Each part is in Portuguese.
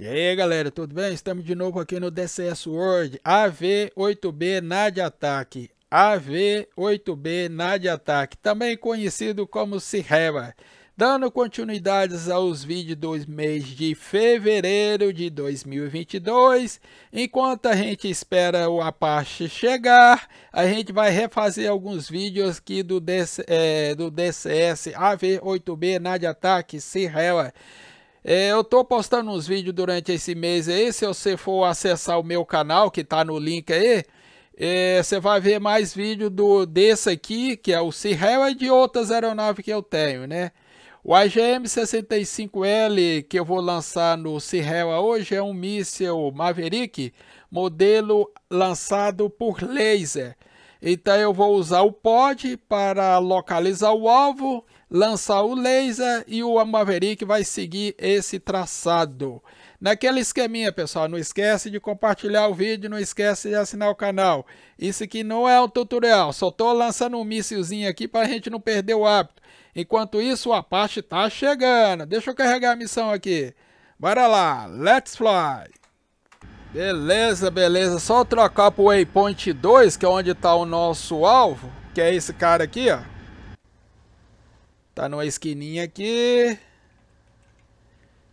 E aí galera, tudo bem? Estamos de novo aqui no DCS World AV8B NAD Ataque. AV8B NAD Ataque, também conhecido como Sirreva. Dando continuidades aos vídeos do mês de fevereiro de 2022, enquanto a gente espera o Apache chegar, a gente vai refazer alguns vídeos aqui do, DC, é, do DCS AV8B NAD Ataque Sirreva. É, eu estou postando uns vídeos durante esse mês aí. Se você for acessar o meu canal, que está no link aí, é, você vai ver mais vídeo do, desse aqui, que é o Cirrela e de outras aeronaves que eu tenho, né? O AGM-65L que eu vou lançar no Cirrela hoje é um míssil Maverick, modelo lançado por laser. Então eu vou usar o pod para localizar o alvo lançar o laser e o Maverick vai seguir esse traçado. Naquele esqueminha, pessoal, não esquece de compartilhar o vídeo, não esquece de assinar o canal. Isso aqui não é um tutorial, só estou lançando um míssilzinho aqui para a gente não perder o hábito. Enquanto isso, o Apache está chegando. Deixa eu carregar a missão aqui. Bora lá, let's fly! Beleza, beleza. Só trocar para o Waypoint 2, que é onde está o nosso alvo, que é esse cara aqui, ó. Tá numa esquininha aqui.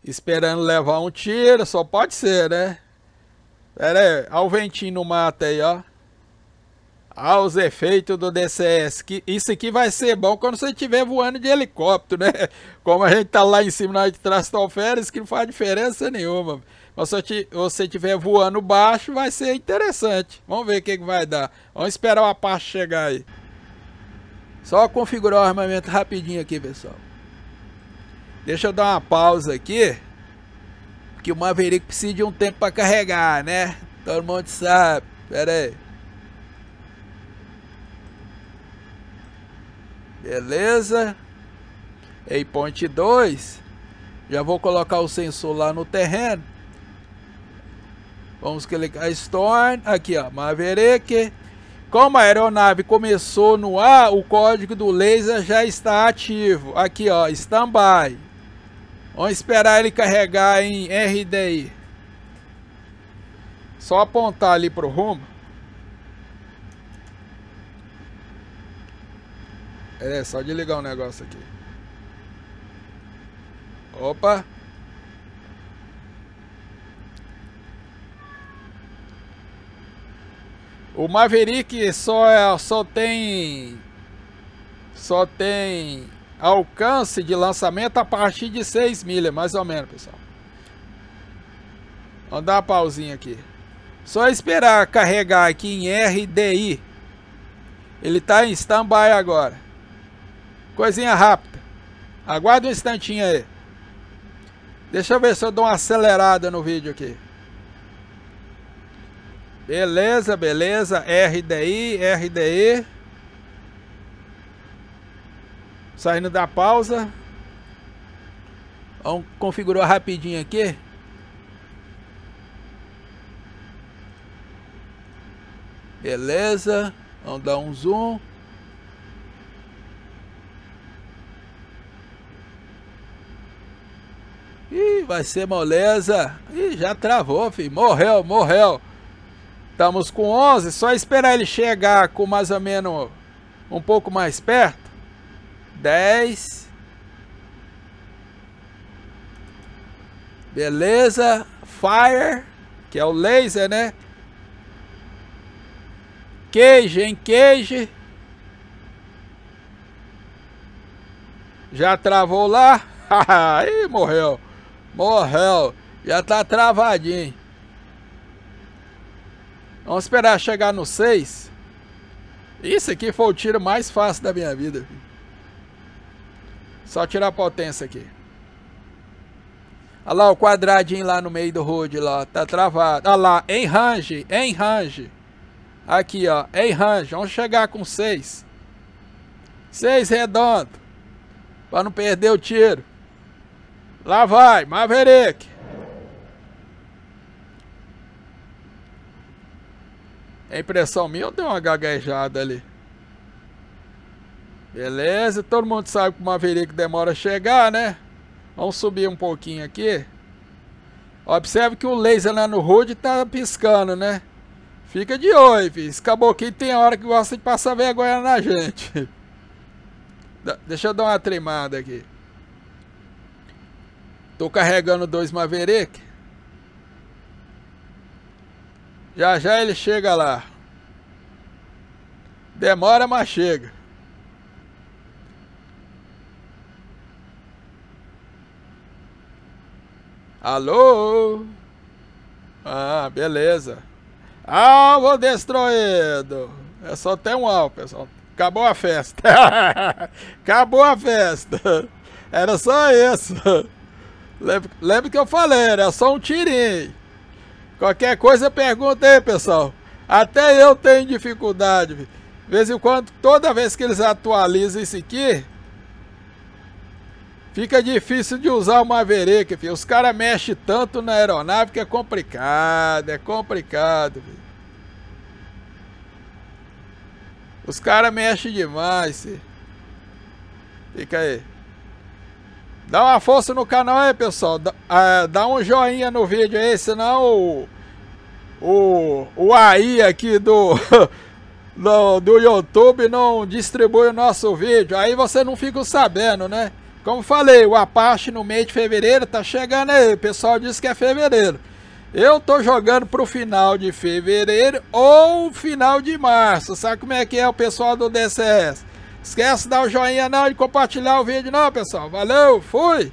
Esperando levar um tiro, só pode ser, né? Pera aí, olha o ventinho no mato aí, ó. Ah, os efeitos do DCS. Que isso aqui vai ser bom quando você estiver voando de helicóptero, né? Como a gente tá lá em cima na de Trastolferes, que não faz diferença nenhuma. Mas se você estiver voando baixo, vai ser interessante. Vamos ver o que, que vai dar. Vamos esperar uma parte chegar aí. Só configurar o armamento rapidinho aqui, pessoal. Deixa eu dar uma pausa aqui. Que o Maverick precisa de um tempo para carregar, né? Todo mundo sabe. Pera aí. Beleza. ponte 2. Já vou colocar o sensor lá no terreno. Vamos clicar em Storm. Aqui, ó. Maverick. Como a aeronave começou no ar, o código do laser já está ativo. Aqui, ó, standby. Vamos esperar ele carregar em RDI. Só apontar ali para o rumo. É, só desligar o um negócio aqui. Opa! O Maverick só, é, só tem só tem alcance de lançamento a partir de 6 milhas, mais ou menos, pessoal. Vamos dar uma pausinha aqui. Só esperar carregar aqui em RDI. Ele está em stand-by agora. Coisinha rápida. Aguarda um instantinho aí. Deixa eu ver se eu dou uma acelerada no vídeo aqui. Beleza, beleza. RDI, RDE. Saindo da pausa. Vamos configurar rapidinho aqui. Beleza. Vamos dar um zoom. Ih, vai ser moleza. Ih, já travou, filho. Morreu, morreu. Estamos com 11, só esperar ele chegar com mais ou menos um pouco mais perto. 10. Beleza. Fire, que é o laser, né? Queijo em queijo. Já travou lá? Ih, morreu. Morreu. Já tá travadinho. Vamos esperar chegar no 6. Isso aqui foi o tiro mais fácil da minha vida. Só tirar a potência aqui. Olha lá o quadradinho lá no meio do road lá. Tá travado. Olha lá. Em range. Em range. Aqui, ó. Em range. Vamos chegar com 6. 6 redondo. Pra não perder o tiro. Lá vai. Maverick. É impressão minha ou deu uma gaguejada ali? Beleza, todo mundo sabe que o Maverick demora a chegar, né? Vamos subir um pouquinho aqui. Observe que o laser lá no HUD tá piscando, né? Fica de olho, filho. Esse caboclo tem hora que gosta de passar vergonha na gente. Deixa eu dar uma tremada aqui. Tô carregando dois Maverick. Já já ele chega lá. Demora, mas chega. Alô? Ah, beleza. Alvo ah, destruído. É só ter um alvo, pessoal. Acabou a festa. Acabou a festa. Era só isso. Lembra, lembra que eu falei, era só um tirinho. Qualquer coisa pergunta aí, pessoal. Até eu tenho dificuldade. De vez em quando, toda vez que eles atualizam isso aqui, fica difícil de usar o Maverick, filho. Os caras mexem tanto na aeronave que é complicado, é complicado, filho. Os caras mexem demais, Fica aí. Dá uma força no canal aí, pessoal. Dá, é, dá um joinha no vídeo aí, senão o, o, o AI aqui do, do, do YouTube não distribui o nosso vídeo. Aí você não fica sabendo, né? Como falei, o Apache no mês de fevereiro tá chegando aí. O pessoal disse que é fevereiro. Eu tô jogando pro final de fevereiro ou final de março. Sabe como é que é o pessoal do DCS? Esquece de dar o joinha não, de compartilhar o vídeo não, pessoal. Valeu, fui!